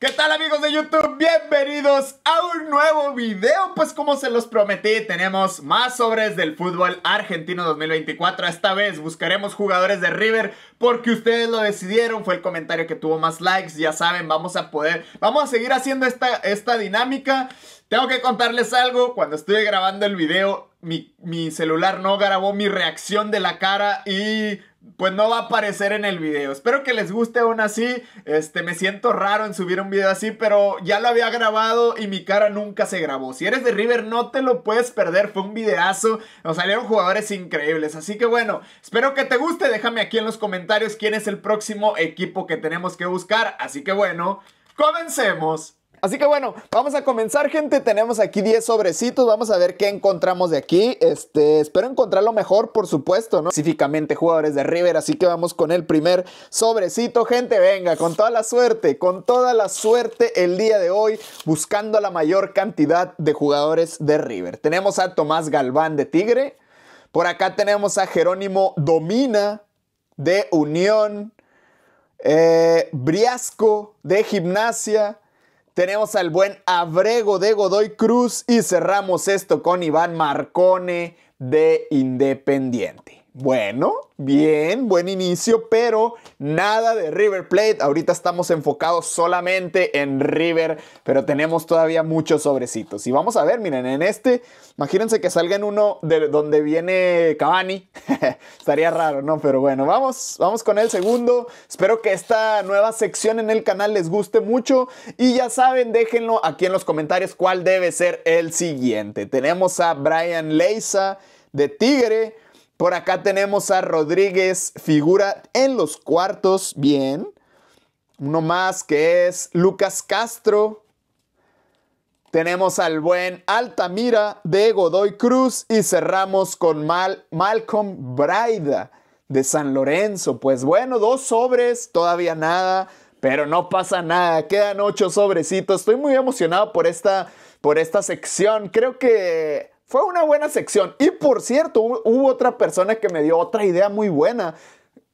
¿Qué tal amigos de YouTube? Bienvenidos a un nuevo video. Pues como se los prometí, tenemos más sobres del fútbol argentino 2024. Esta vez buscaremos jugadores de River porque ustedes lo decidieron. Fue el comentario que tuvo más likes. Ya saben, vamos a poder, vamos a seguir haciendo esta, esta dinámica. Tengo que contarles algo. Cuando estuve grabando el video, mi, celular no grabó mi reacción de la cara y pues no va a aparecer en el video. Espero que les guste aún así. Este, me siento raro en subir un video así, pero ya lo había grabado y mi cara nunca se grabó. Si eres de River no te lo puedes perder, fue un videazo. Nos salieron jugadores increíbles, así que bueno, espero que te guste. Déjame aquí en los comentarios quién es el próximo equipo que tenemos que buscar. Así que bueno, comencemos. Así que bueno, vamos a comenzar, gente. Tenemos aquí 10 sobrecitos. Vamos a ver qué encontramos de aquí. Este, espero lo mejor, por supuesto, ¿no? Específicamente jugadores de River. Así que vamos con el primer sobrecito, gente. Venga, con toda la suerte, con toda la suerte el día de hoy, buscando la mayor cantidad de jugadores de River. Tenemos a Tomás Galván de Tigre. Por acá tenemos a Jerónimo Domina de Unión. Eh, Briasco de Gimnasia. Tenemos al buen Abrego de Godoy Cruz y cerramos esto con Iván Marcone de Independiente. Bueno, bien, buen inicio, pero nada de River Plate. Ahorita estamos enfocados solamente en River, pero tenemos todavía muchos sobrecitos. Y vamos a ver, miren, en este, imagínense que salga en uno de donde viene Cavani. Estaría raro, ¿no? Pero bueno, vamos, vamos con el segundo. Espero que esta nueva sección en el canal les guste mucho. Y ya saben, déjenlo aquí en los comentarios cuál debe ser el siguiente. Tenemos a Brian Leisa de Tigre por acá tenemos a Rodríguez, figura en los cuartos, bien. Uno más que es Lucas Castro. Tenemos al buen Altamira de Godoy Cruz y cerramos con Mal Malcolm Braida de San Lorenzo. Pues bueno, dos sobres, todavía nada, pero no pasa nada. Quedan ocho sobrecitos. Estoy muy emocionado por esta, por esta sección. Creo que fue una buena sección. Y por cierto, hubo otra persona que me dio otra idea muy buena.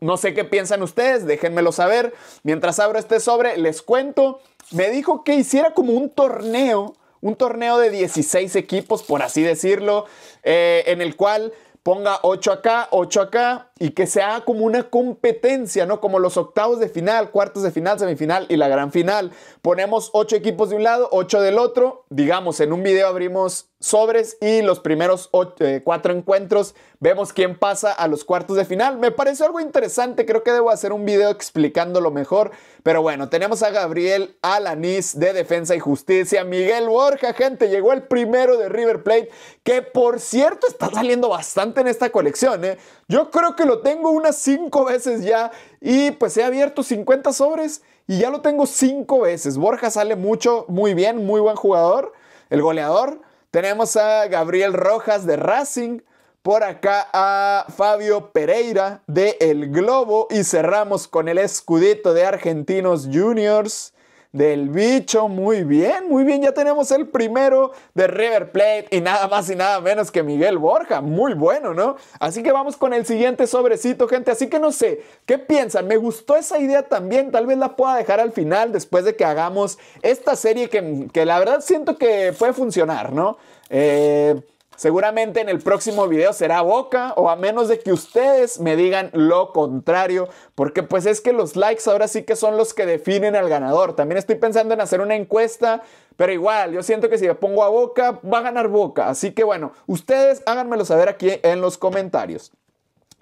No sé qué piensan ustedes, déjenmelo saber. Mientras abro este sobre, les cuento. Me dijo que hiciera como un torneo, un torneo de 16 equipos, por así decirlo, eh, en el cual ponga 8 acá, 8 acá, y que sea como una competencia, ¿no? Como los octavos de final, cuartos de final, semifinal y la gran final. Ponemos ocho equipos de un lado, ocho del otro. Digamos, en un video abrimos sobres y los primeros eh, cuatro encuentros vemos quién pasa a los cuartos de final. Me parece algo interesante, creo que debo hacer un video explicándolo mejor. Pero bueno, tenemos a Gabriel Alanis de Defensa y Justicia, Miguel Borja, gente, llegó el primero de River Plate, que por cierto está saliendo bastante en esta colección, ¿eh? Yo creo que lo tengo unas 5 veces ya y pues he abierto 50 sobres y ya lo tengo 5 veces. Borja sale mucho, muy bien, muy buen jugador, el goleador. Tenemos a Gabriel Rojas de Racing, por acá a Fabio Pereira de El Globo y cerramos con el escudito de Argentinos Juniors del bicho. Muy bien, muy bien. Ya tenemos el primero de River Plate y nada más y nada menos que Miguel Borja. Muy bueno, ¿no? Así que vamos con el siguiente sobrecito, gente. Así que no sé, ¿qué piensan? Me gustó esa idea también. Tal vez la pueda dejar al final después de que hagamos esta serie que, que la verdad siento que puede funcionar, ¿no? Eh, Seguramente en el próximo video será Boca o a menos de que ustedes me digan lo contrario, porque pues es que los likes ahora sí que son los que definen al ganador. También estoy pensando en hacer una encuesta, pero igual, yo siento que si le pongo a Boca, va a ganar Boca. Así que bueno, ustedes háganmelo saber aquí en los comentarios.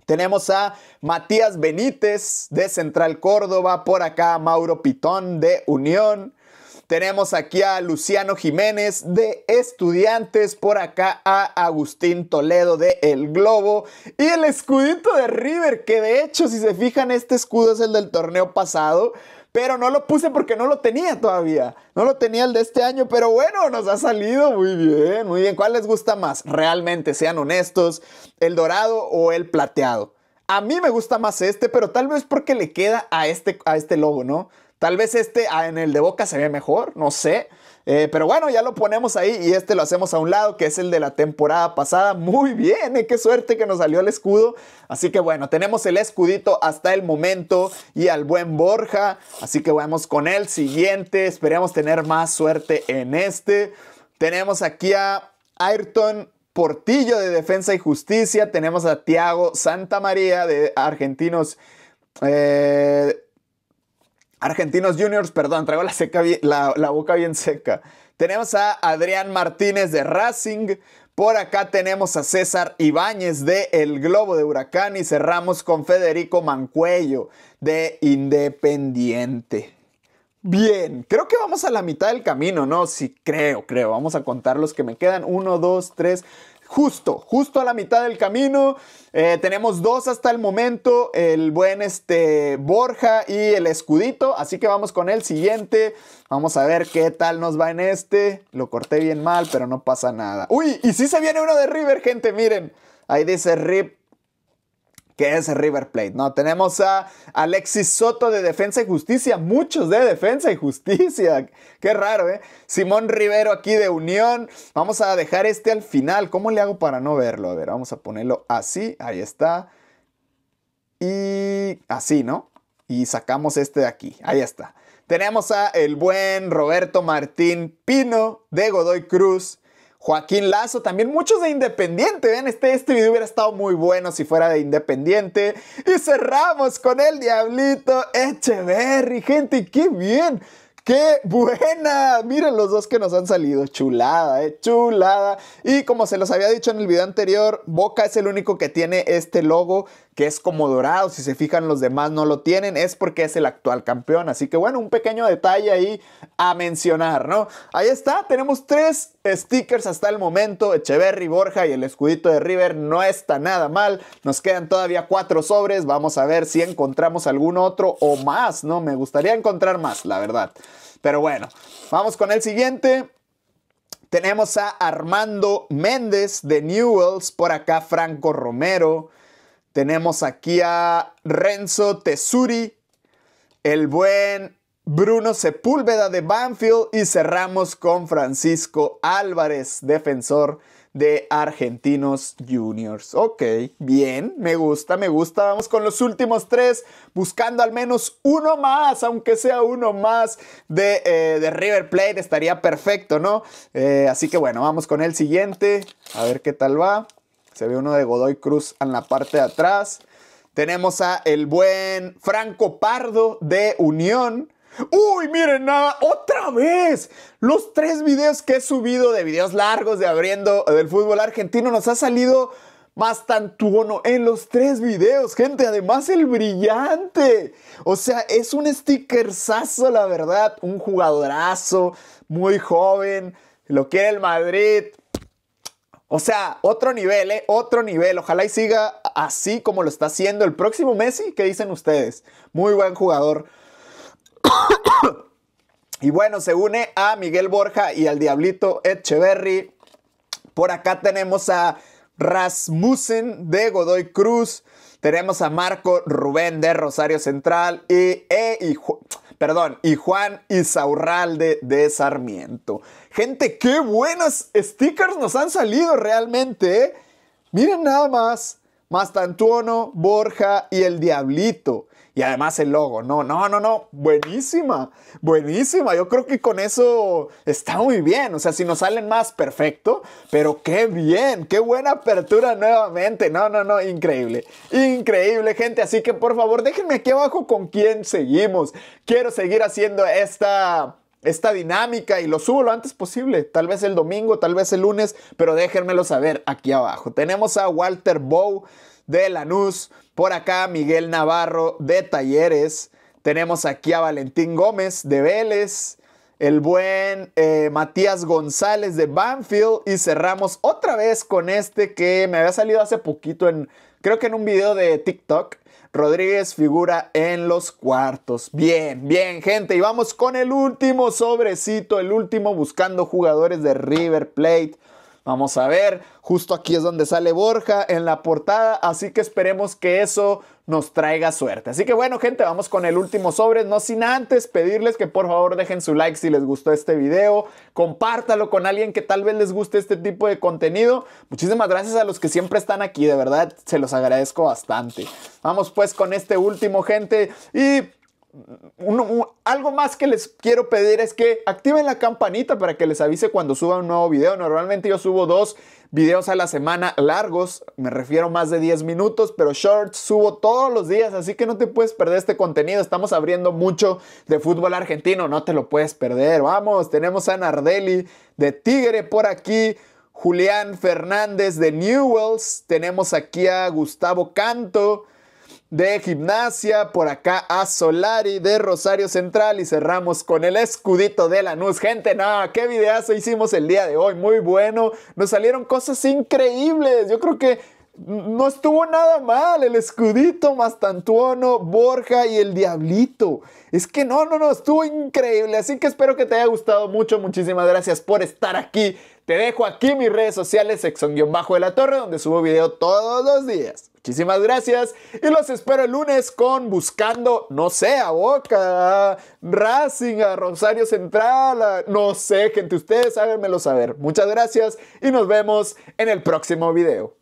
Tenemos a Matías Benítez de Central Córdoba, por acá Mauro Pitón de Unión. Tenemos aquí a Luciano Jiménez de Estudiantes, por acá a Agustín Toledo de El Globo y el escudito de River, que de hecho si se fijan este escudo es el del torneo pasado. Pero no lo puse porque no lo tenía todavía. No lo tenía el de este año, pero bueno, nos ha salido muy bien, muy bien. ¿Cuál les gusta más? Realmente, sean honestos, el dorado o el plateado. A mí me gusta más este, pero tal vez porque le queda a este, a este logo, ¿no? Tal vez este ah, en el de Boca se ve mejor, no sé. Eh, pero bueno, ya lo ponemos ahí y este lo hacemos a un lado, que es el de la temporada pasada. Muy bien, eh, qué suerte que nos salió el escudo. Así que bueno, tenemos el escudito hasta el momento y al buen Borja. Así que vamos con el siguiente. Esperemos tener más suerte en este. Tenemos aquí a Ayrton Portillo de Defensa y Justicia. Tenemos a Tiago Santamaría de Argentinos. Eh, Argentinos Juniors, perdón, traigo la, la, boca bien seca. Tenemos a Adrián Martínez de Racing. Por acá tenemos a César Ibáñez de El Globo de Huracán y cerramos con Federico Mancuello de Independiente. Bien, creo que vamos a la mitad del camino, ¿no? Sí, creo, creo. Vamos a contar los que me quedan. Uno, dos, tres, justo, justo a la mitad del camino. Eh, tenemos dos hasta el momento, el buen este, Borja y el escudito, así que vamos con el siguiente. Vamos a ver qué tal nos va en este. Lo corté bien mal, pero no pasa nada. Uy, y si se viene uno de River, gente, miren. Ahí dice Rip que es River Plate, ¿no? Tenemos a Alexis Soto de Defensa y Justicia, muchos de Defensa y Justicia, qué raro, ¿eh? Simón Rivero aquí de Unión, vamos a dejar este al final, ¿cómo le hago para no verlo? A ver, vamos a ponerlo así, ahí está, y así, ¿no? Y sacamos este de aquí, ahí está. Tenemos a el buen Roberto Martín Pino de Godoy Cruz, Joaquín Lazo, también muchos de Independiente. Vean, este, este video hubiera estado muy bueno si fuera de Independiente. Y cerramos con el Diablito Echeverry, gente, qué bien. ¡Qué buena! Miren los dos que nos han salido. Chulada, eh. Chulada. Y como se los había dicho en el video anterior, Boca es el único que tiene este logo que es como dorado, si se fijan los demás no lo tienen, es porque es el actual campeón. Así que bueno, un pequeño detalle ahí a mencionar, ¿no? Ahí está, tenemos tres stickers hasta el momento, Echeverry, Borja y el escudito de River no está nada mal, nos quedan todavía cuatro sobres, vamos a ver si encontramos algún otro o más, ¿no? Me gustaría encontrar más, la verdad. Pero bueno, vamos con el siguiente. Tenemos a Armando Méndez de Newells, por acá Franco Romero. Tenemos aquí a Renzo Tesuri, el buen Bruno Sepúlveda de Banfield y cerramos con Francisco Álvarez, defensor de Argentinos Juniors. Ok, bien, me gusta, me gusta. Vamos con los últimos tres, buscando al menos uno más, aunque sea uno más de, eh, River Plate, estaría perfecto, ¿no? Eh, así que bueno, vamos con el siguiente, a ver qué tal va. Se ve uno de Godoy Cruz en la parte de atrás. Tenemos a el buen Franco Pardo de Unión. Uy, miren, nada, otra vez. Los tres videos que he subido de videos largos de abriendo eh, del fútbol argentino nos ha salido más tantuono en los tres videos, gente. Además, el brillante. O sea, es un stickersazo, la verdad. Un jugadorazo, muy joven. Lo quiere el Madrid. O sea, otro nivel, ¿eh? Otro nivel. Ojalá y siga así como lo está haciendo el próximo Messi. ¿Qué dicen ustedes? Muy buen jugador. y bueno, se une a Miguel Borja y al Diablito Echeverry. Por acá tenemos a Rasmussen de Godoy Cruz. Tenemos a Marco Rubén de Rosario Central. Y, eh, y perdón, y Juan Isaurralde de Sarmiento. Gente, qué buenos stickers nos han salido realmente. ¿eh? Miren nada más. Mastantuono, Borja y el Diablito. Y además el logo. No, no, no, no. Buenísima. Buenísima. Yo creo que con eso está muy bien. O sea, si nos salen más, perfecto. Pero qué bien. Qué buena apertura nuevamente. No, no, no. Increíble. Increíble, gente. Así que por favor, déjenme aquí abajo con quién seguimos. Quiero seguir haciendo esta esta dinámica y lo subo lo antes posible. Tal vez el domingo, tal vez el lunes, pero déjenmelo saber aquí abajo. Tenemos a Walter Bow, de Lanús. Por acá Miguel Navarro de Talleres. Tenemos aquí a Valentín Gómez de Vélez. El buen eh, Matías González de Banfield. Y cerramos otra vez con este que me había salido hace poquito en, creo que en un video de TikTok. Rodríguez figura en los cuartos. Bien, bien, gente. Y vamos con el último sobrecito, el último buscando jugadores de River Plate. Vamos a ver, justo aquí es donde sale Borja en la portada, así que esperemos que eso nos traiga suerte. Así que bueno, gente, vamos con el último sobre, no sin antes pedirles que por favor dejen su like si les gustó este video, compártalo con alguien que tal vez les guste este tipo de contenido. Muchísimas gracias a los que siempre están aquí, de verdad, se los agradezco bastante. Vamos pues con este último, gente, y algo más que les quiero pedir es que activen la campanita para que les avise cuando suba un nuevo video. Normalmente yo subo dos videos a la semana largos, me refiero más de 10 minutos, pero shorts subo todos los días, así que no te puedes perder este contenido. Estamos abriendo mucho de fútbol argentino, no te lo puedes perder. Vamos, tenemos a Nardelli de Tigre por aquí. Julián Fernández de Newells, tenemos aquí a Gustavo Canto, de Gimnasia, por acá a Solari de Rosario Central y cerramos con el escudito de la Lanús. Gente, no, qué videazo hicimos el día de hoy, muy bueno. Nos salieron cosas increíbles. Yo creo que no estuvo nada mal el escudito, Mastantuono, Borja y el Diablito. Es que no, no, no, estuvo increíble. Así que espero que te haya gustado mucho. Muchísimas gracias por estar aquí. Te dejo aquí mis redes sociales, guión bajo de la torre, donde subo video todos los días. Muchísimas gracias y los espero el lunes con Buscando, no sé, a Boca, Racing, a Rosario Central, no sé, gente, ustedes háganmelo saber. Muchas gracias y nos vemos en el próximo video.